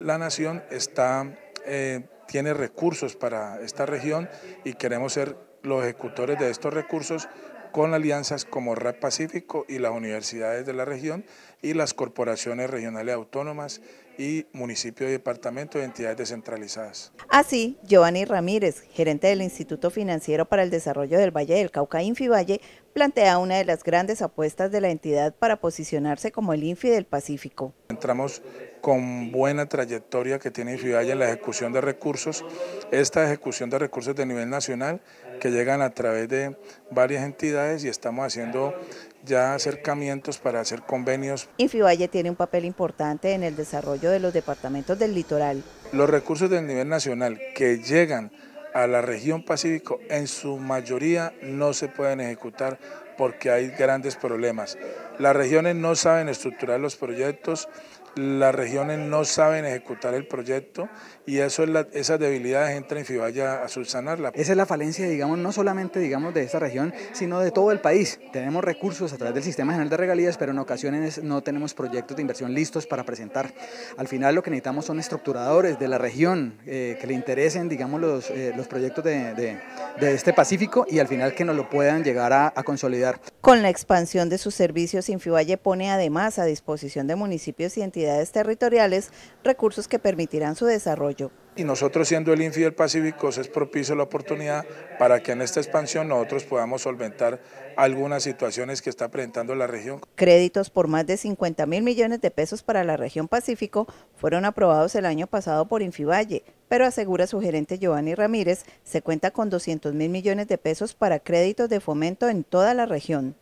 La nación está, eh, tiene recursos para esta región y queremos ser los ejecutores de estos recursos con alianzas como Red Pacífico y las universidades de la región y las corporaciones regionales autónomas y municipios y departamentos de entidades descentralizadas. Así, Giovanni Ramírez, gerente del Instituto Financiero para el Desarrollo del Valle del Cauca, Valle, plantea una de las grandes apuestas de la entidad para posicionarse como el Infi del Pacífico encontramos con buena trayectoria que tiene Infiballe en la ejecución de recursos, esta ejecución de recursos de nivel nacional que llegan a través de varias entidades y estamos haciendo ya acercamientos para hacer convenios. Infiballe tiene un papel importante en el desarrollo de los departamentos del litoral. Los recursos del nivel nacional que llegan a la región Pacífico en su mayoría no se pueden ejecutar porque hay grandes problemas. Las regiones no saben estructurar los proyectos, las regiones no saben ejecutar el proyecto y eso es la, esas debilidades entra en Fibaya a subsanarla. Esa es la falencia, digamos, no solamente digamos, de esta región, sino de todo el país. Tenemos recursos a través del Sistema General de Regalías, pero en ocasiones no tenemos proyectos de inversión listos para presentar. Al final lo que necesitamos son estructuradores de la región eh, que le interesen, digamos, los, eh, los proyectos de, este Pacífico y al final que nos lo puedan llegar a consolidar con la expansión de sus servicios, Infivalle pone además a disposición de municipios y entidades territoriales recursos que permitirán su desarrollo y nosotros siendo el INFI del Pacífico pues, es propicio la oportunidad para que en esta expansión nosotros podamos solventar algunas situaciones que está presentando la región. Créditos por más de 50 mil millones de pesos para la región Pacífico fueron aprobados el año pasado por Infivalle, pero asegura su gerente Giovanni Ramírez, se cuenta con 200 mil millones de pesos para créditos de fomento en toda la región.